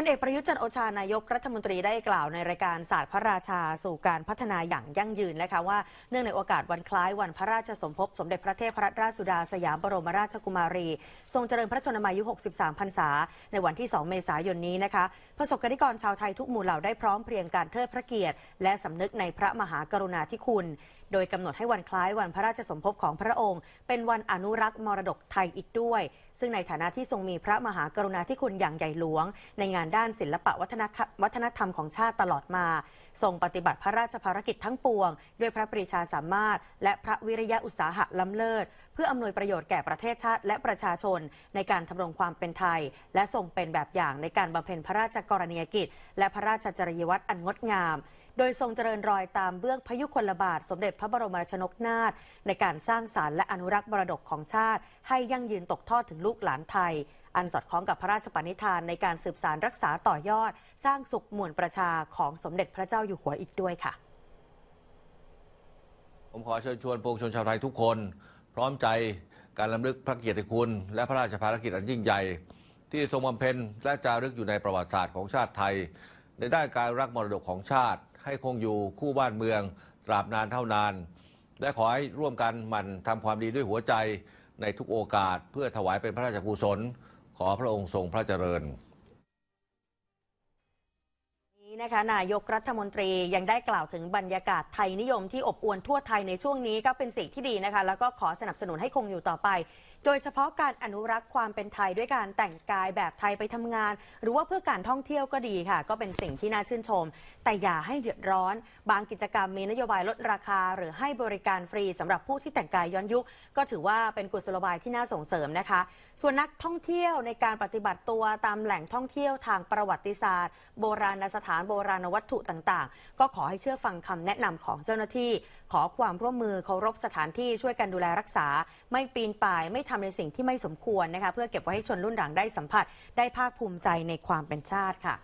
ลเอกประยุทธ์จันโอชา นายกรัฐมนตรีได้กล่าวในรายการศาสตร์พระราชาสู่การพัฒนาอย่างยั่งยืนนะคะว่าเนื่องในโอกาสวันคล้ายวันพระราชสมภพสมเด็จพระเทพรัตนราชสุดาสยามบรมราชกุมารี ทรงเจริญพระชนมายุ 63 พรรษา ในวันที่ 2 เมษายนนี้นะคะประสบกนิกรชาวไทยทุกหมู่เหล่าได้พร้อมเพรียงการเทิดพระเกียรติ และสำนึกในพระมหากรุณาธิคุณ โดยกำหนดให้วันคล้ายวันพระราชสมภพของพระองค์ เป็นวันอนุรักษ์มรดกไทยอีกด้วย ซึ่งในฐานะที่ทรงมีพระมหากรุณาธิคุณอย่างใหญ่หลวง ในงานด้านศิลปะวัฒนธรรมของชาติตลอดมาทรงปฏิบัติพระราชภารกิจทั้งปวง ด้วยพระปรีชาสามารถ และพระวิริยะอุตสาหะล้ำเลิศเพื่ออำนวยประโยชน์แก่ประเทศชาติและประชาชน ในการทำรงความเป็นไทย และทรงเป็นแบบอย่างในการบำเพ็ญพระราชกรณียกิจ และพระราชจริยวัตรอันงดงามโดยทรงเจริญรอยตามเบื้องพยุคลบาท สมเด็จพระบรมราชนกนาถในการสร้างสารรค์และอนุรักษ์มรดกของชาติ ให้ยั่งยืนตกทอดถึงลูกหลานไทย อันสอดคล้องกับพระราชปณิธานในการสืบสารรักษาต่อยอด สร้างสุขมวลประชาของสมเด็จพระเจ้าอยู่หัวอีกด้วยค่ะ ผมขอเชิญชวนปวงชนชาวไทยทุกคนพร้อมใจการลำลึกพระเกียรติคุณ และพระราชภารกิจอันยิ่งใหญ่ที่ทรงบำเพ็ญและจารึกอยู่ในประวัติศาสตร์ของชาติไทย ในด้านการรักมรดกของชาติให้คงอยู่คู่บ้านเมืองตราบนานเท่านาน และขอให้ร่วมกันหมั่นทำความดีด้วยหัวใจ ในทุกโอกาสเพื่อถวายเป็นพระราชกุศล ขอพระองค์ทรงพระเจริญนะคะนายกรัฐมนตรียังได้กล่าวถึงบรรยากาศไทยนิยมที่อบอวลทั่วไทยในช่วงนี้ก็เป็นสิ่งที่ดีนะคะแล้วก็ขอสนับสนุนให้คงอยู่ต่อไป โดยเฉพาะการอนุรักษ์ความเป็นไทยด้วยการแต่งกายแบบไทยไปทำงาน หรือว่าเพื่อการท่องเที่ยวก็ดีค่ะก็เป็นสิ่งที่น่าชื่นชม แต่อย่าให้เดือดร้อน บางกิจกรรมมีนโยบายลดราคา หรือให้บริการฟรี สำหรับผู้ที่แต่งกายย้อนยุคก็ถือว่าเป็นกุศโลบายที่น่าส่งเสริมนะคะ ส่วนนักท่องเที่ยวในการปฏิบัติตัวตามแหล่งท่องเที่ยวทางประวัติศาสตร์ โบราณสถานโบราณวัตถุต่างๆ ก็ขอให้เชื่อฟังคำแนะนำของเจ้าหน้าที่ ขอความร่วมมือเคารพสถานที่ช่วยกันดูแลรักษา ไม่ปีนป่าย ไม่ทำในสิ่งที่ไม่สมควรนะคะ เพื่อเก็บไว้ให้ชนรุ่นหลังได้สัมผัส ได้ภาคภูมิใจในความเป็นชาติค่ะ